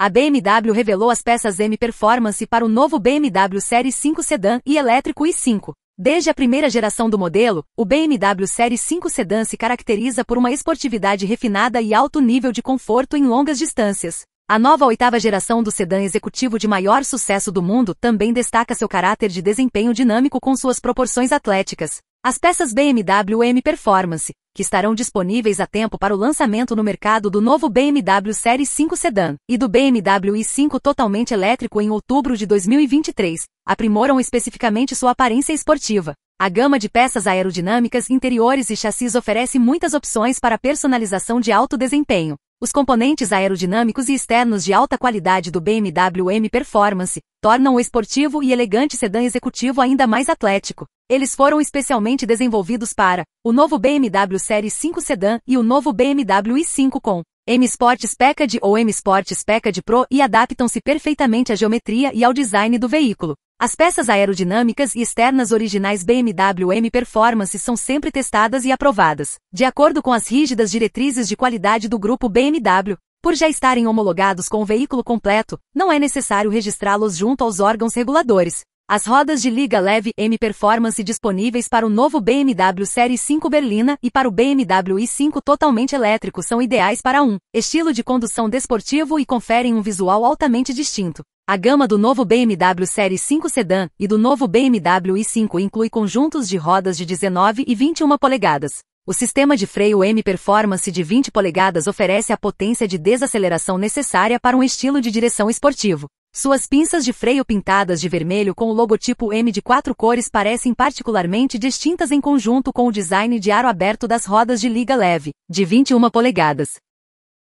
A BMW revelou as peças M Performance para o novo BMW Série 5 Sedan e elétrico i5. Desde a primeira geração do modelo, o BMW Série 5 Sedan se caracteriza por uma esportividade refinada e alto nível de conforto em longas distâncias. A nova oitava geração do sedã executivo de maior sucesso do mundo também destaca seu caráter de desempenho dinâmico com suas proporções atléticas. As peças BMW M Performance, que estarão disponíveis a tempo para o lançamento no mercado do novo BMW Série 5 Sedan e do BMW i5 totalmente elétrico em outubro de 2023, aprimoram especificamente sua aparência esportiva. A gama de peças aerodinâmicas, interiores e chassis oferece muitas opções para personalização de alto desempenho. Os componentes aerodinâmicos e externos de alta qualidade do BMW M Performance tornam o esportivo e elegante sedã executivo ainda mais atlético. Eles foram especialmente desenvolvidos para o novo BMW Série 5 Sedan e o novo BMW i5 com M Sport Package ou M Sport Package Pro e adaptam-se perfeitamente à geometria e ao design do veículo. As peças aerodinâmicas e externas originais BMW M Performance são sempre testadas e aprovadas, de acordo com as rígidas diretrizes de qualidade do grupo BMW. Por já estarem homologados com o veículo completo, não é necessário registrá-los junto aos órgãos reguladores. As rodas de liga leve M Performance disponíveis para o novo BMW Série 5 Berlina e para o BMW i5 totalmente elétrico são ideais para um estilo de condução desportivo e conferem um visual altamente distinto. A gama do novo BMW Série 5 Sedan e do novo BMW i5 inclui conjuntos de rodas de 19 e 21 polegadas. O sistema de freio M Performance de 20 polegadas oferece a potência de desaceleração necessária para um estilo de direção esportivo. Suas pinças de freio pintadas de vermelho com o logotipo M de quatro cores parecem particularmente distintas em conjunto com o design de aro aberto das rodas de liga leve, de 21 polegadas,